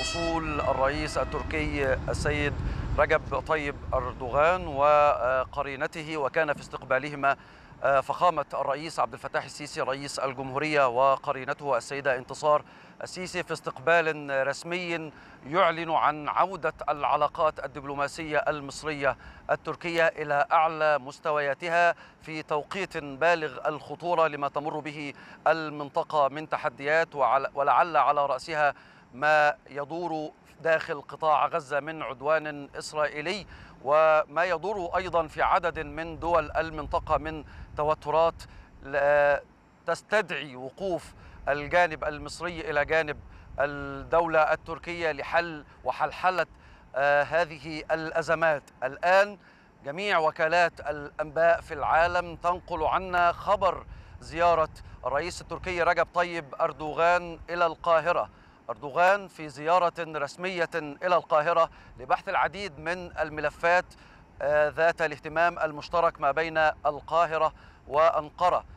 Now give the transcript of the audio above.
وصول الرئيس التركي السيد رجب طيب أردوغان وقرينته وكان في استقبالهما آه، فخامة الرئيس عبد الفتاح السيسي رئيس الجمهورية وقرينته السيدة انتصار السيسي في استقبال رسمي يعلن عن عودة العلاقات الدبلوماسية المصرية التركية إلى أعلى مستوياتها في توقيت بالغ الخطورة لما تمر به المنطقة من تحديات ولعل على رأسها ما يدور داخل قطاع غزة من عدوان إسرائيلي وما يدور أيضا في عدد من دول المنطقة من توترات تستدعي وقوف الجانب المصري إلى جانب الدولة التركية لحل وحلحلة آه، هذه الأزمات الآن جميع وكالات الأنباء في العالم تنقل عنا خبر زيارة الرئيس التركي رجب طيب أردوغان إلى القاهرة أردوغان في زيارة رسمية إلى القاهرة لبحث العديد من الملفات آه، ذات الاهتمام المشترك ما بين القاهرة وأنقرة